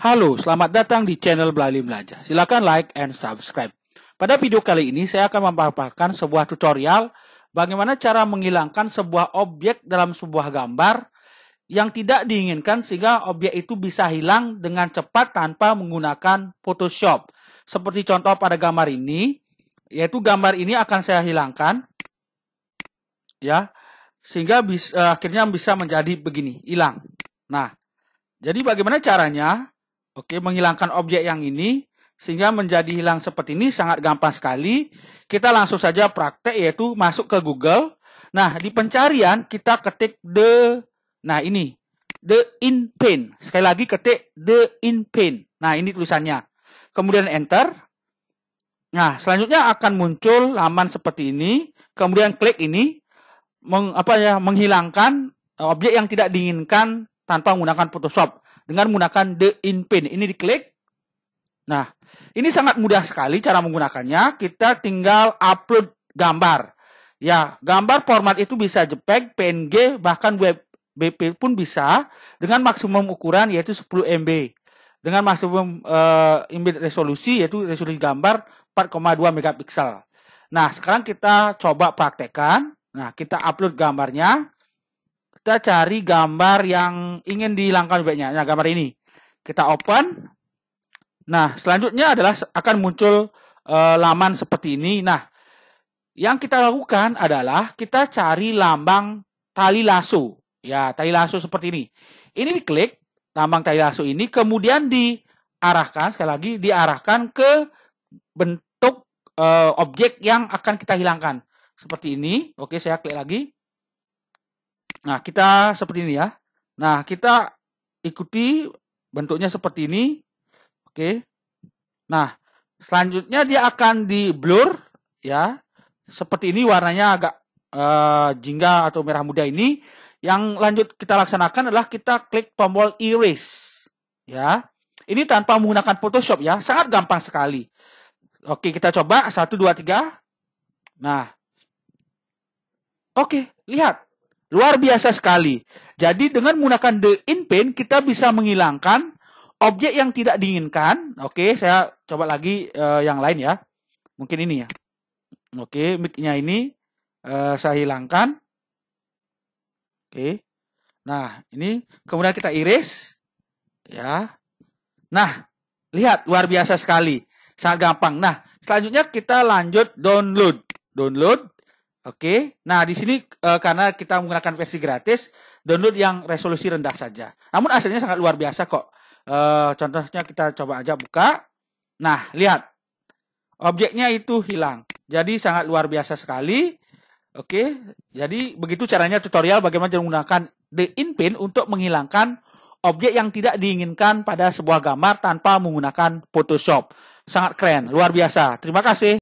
Halo, selamat datang di channel Belali Belajar. Silakan like and subscribe. Pada video kali ini saya akan memaparkan sebuah tutorial bagaimana cara menghilangkan sebuah objek dalam sebuah gambar yang tidak diinginkan sehingga objek itu bisa hilang dengan cepat tanpa menggunakan Photoshop. Seperti contoh pada gambar ini, yaitu gambar ini akan saya hilangkan. Ya, sehingga bisa, eh, akhirnya bisa menjadi begini, hilang. Nah, jadi bagaimana caranya? Oke, menghilangkan objek yang ini sehingga menjadi hilang seperti ini sangat gampang sekali. Kita langsung saja praktek yaitu masuk ke Google. Nah, di pencarian kita ketik the nah ini the in pain. Sekali lagi ketik the in pain. Nah, ini tulisannya. Kemudian enter. Nah, selanjutnya akan muncul laman seperti ini. Kemudian klik ini meng, apa ya, menghilangkan objek yang tidak diinginkan tanpa menggunakan Photoshop dengan menggunakan the in pin. Ini diklik. Nah, ini sangat mudah sekali cara menggunakannya. Kita tinggal upload gambar. Ya, gambar format itu bisa JPEG, PNG, bahkan web BP pun bisa dengan maksimum ukuran yaitu 10 MB. Dengan maksimum uh, image resolusi yaitu resolusi gambar 4,2 megapiksel. Nah, sekarang kita coba praktekkan. Nah, kita upload gambarnya. Kita cari gambar yang ingin dihilangkan webnya. Nah, gambar ini. Kita open. Nah, selanjutnya adalah akan muncul e, laman seperti ini. Nah, yang kita lakukan adalah kita cari lambang tali lasso. Ya, tali lasso seperti ini. Ini diklik, lambang tali lasso ini, kemudian diarahkan, sekali lagi, diarahkan ke bentuk e, objek yang akan kita hilangkan. Seperti ini. Oke, saya klik lagi. Nah, kita seperti ini ya. Nah, kita ikuti bentuknya seperti ini. Oke. Nah, selanjutnya dia akan di blur ya. Seperti ini warnanya agak uh, jingga atau merah muda ini. Yang lanjut kita laksanakan adalah kita klik tombol erase ya. Ini tanpa menggunakan Photoshop ya, sangat gampang sekali. Oke, kita coba 1 2 3. Nah. Oke, lihat Luar biasa sekali. Jadi dengan menggunakan the in pane kita bisa menghilangkan objek yang tidak diinginkan. Oke, saya coba lagi uh, yang lain ya. Mungkin ini ya. Oke, mic-nya ini uh, saya hilangkan. Oke. Nah, ini kemudian kita iris ya. Nah, lihat luar biasa sekali. Sangat gampang. Nah, selanjutnya kita lanjut download. Download Oke, nah di sini e, karena kita menggunakan versi gratis, download yang resolusi rendah saja. Namun hasilnya sangat luar biasa kok. E, contohnya kita coba aja buka. Nah, lihat. Objeknya itu hilang. Jadi sangat luar biasa sekali. Oke, jadi begitu caranya tutorial bagaimana menggunakan the inpin untuk menghilangkan objek yang tidak diinginkan pada sebuah gambar tanpa menggunakan Photoshop. Sangat keren, luar biasa. Terima kasih.